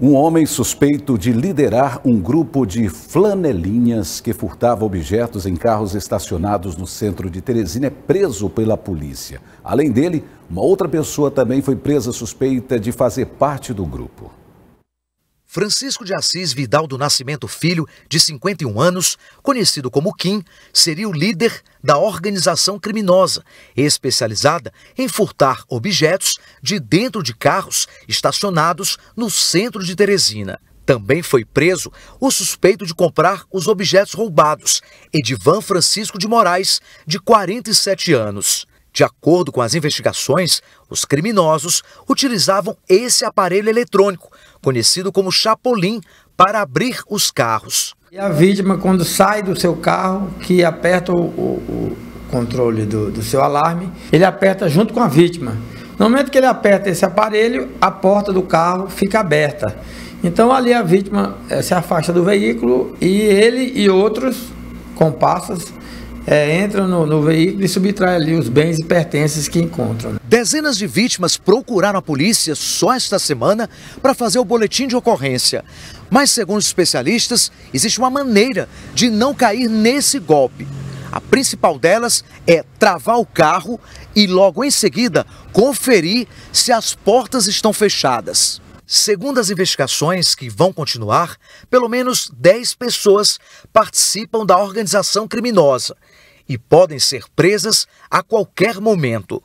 Um homem suspeito de liderar um grupo de flanelinhas que furtava objetos em carros estacionados no centro de Teresina é preso pela polícia. Além dele, uma outra pessoa também foi presa suspeita de fazer parte do grupo. Francisco de Assis Vidal do Nascimento Filho, de 51 anos, conhecido como Kim, seria o líder da organização criminosa, especializada em furtar objetos de dentro de carros estacionados no centro de Teresina. Também foi preso o suspeito de comprar os objetos roubados, Edivan Francisco de Moraes, de 47 anos. De acordo com as investigações, os criminosos utilizavam esse aparelho eletrônico, conhecido como chapolim, para abrir os carros. E a vítima, quando sai do seu carro, que aperta o, o, o controle do, do seu alarme, ele aperta junto com a vítima. No momento que ele aperta esse aparelho, a porta do carro fica aberta. Então ali a vítima eh, se afasta do veículo e ele e outros comparsas é, entram no, no, veículo e subtraem ali os bens e pertences que encontram. Dezenas de vítimas procuraram a polícia só esta semana para fazer o boletim de ocorrência. Mas, segundo os especialistas, existe uma maneira de não cair nesse golpe. A principal delas é travar o carro e, logo em seguida, conferir se as portas estão fechadas. Segundo as investigações que vão continuar, pelo menos 10 pessoas participam da organização criminosa e podem ser presas a qualquer momento.